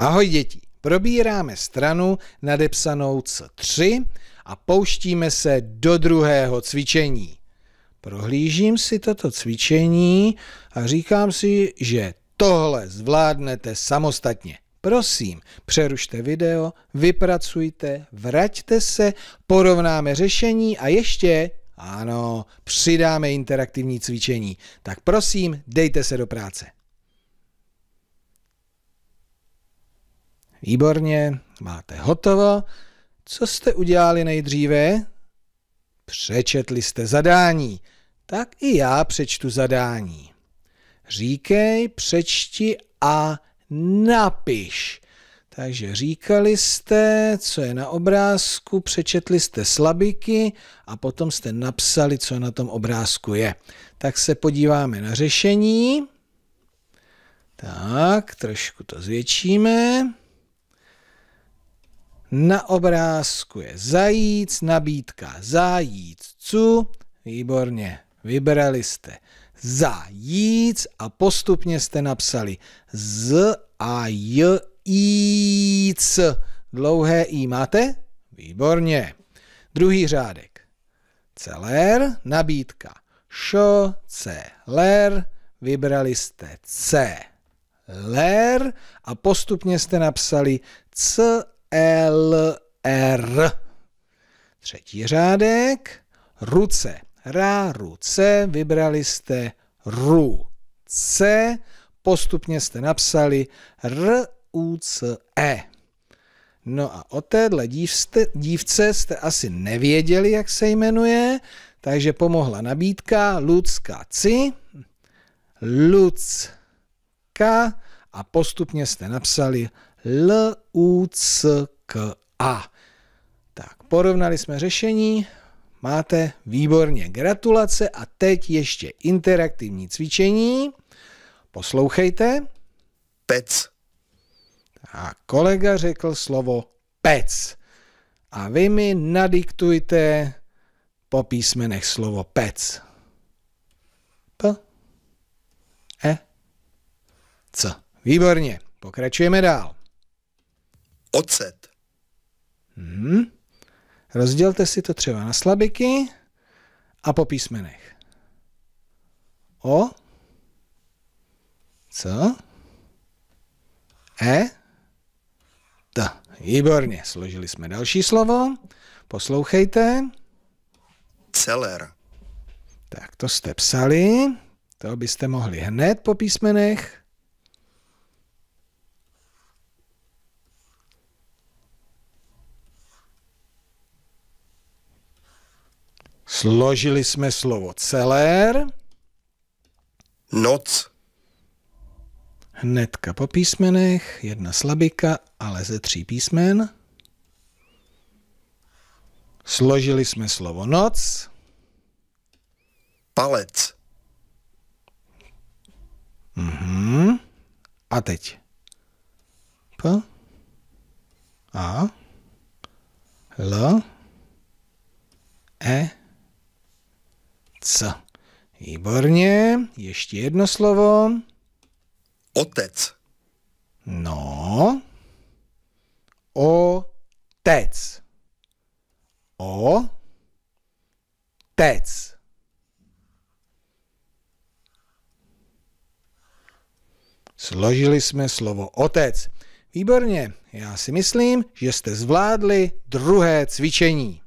Ahoj děti, probíráme stranu nadepsanou C3 a pouštíme se do druhého cvičení. Prohlížím si toto cvičení a říkám si, že tohle zvládnete samostatně. Prosím, přerušte video, vypracujte, vraťte se, porovnáme řešení a ještě, ano, přidáme interaktivní cvičení. Tak prosím, dejte se do práce. Výborně, máte hotovo. Co jste udělali nejdříve? Přečetli jste zadání. Tak i já přečtu zadání. Říkej, přečti a napiš. Takže říkali jste, co je na obrázku, přečetli jste slabiky a potom jste napsali, co na tom obrázku je. Tak se podíváme na řešení. Tak, trošku to zvětšíme. Na obrázku je zajíc, nabídka zajíců. Výborně, vybrali jste zajíc a postupně jste napsali z a j jíc. Dlouhé i máte? Výborně. Druhý řádek. Celer, nabídka. Šo, ler, vybrali jste C. Ler a postupně jste napsali C třetí řádek, ruce, Ra, ruce, vybrali jste ru, c, postupně jste napsali r, u, c, e. No a o téhle dívce, dívce jste asi nevěděli, jak se jmenuje, takže pomohla nabídka Lucka Ci, Lucka a postupně jste napsali L, U, C, K, A. Tak, porovnali jsme řešení, máte výborně, gratulace a teď ještě interaktivní cvičení. Poslouchejte. Pec. A kolega řekl slovo pec. A vy mi nadiktujte po písmenech slovo pec. P. E. C. Výborně, pokračujeme dál. Ocet. Rozdělte si to třeba na slabiky a po písmenech. O, Co? E, T. Výborně, složili jsme další slovo. Poslouchejte. Celer. Tak to jste psali, to byste mohli hned po písmenech. Složili jsme slovo celér. Noc. Hnedka po písmenech, jedna slabika, ale ze tří písmen. Složili jsme slovo noc. Palec. Mhm. A teď. P. A. L. Otec. Výborně, ještě jedno slovo. Otec. No. Otec. O. Tec. Složili jsme slovo otec. Výborně, já si myslím, že jste zvládli druhé cvičení.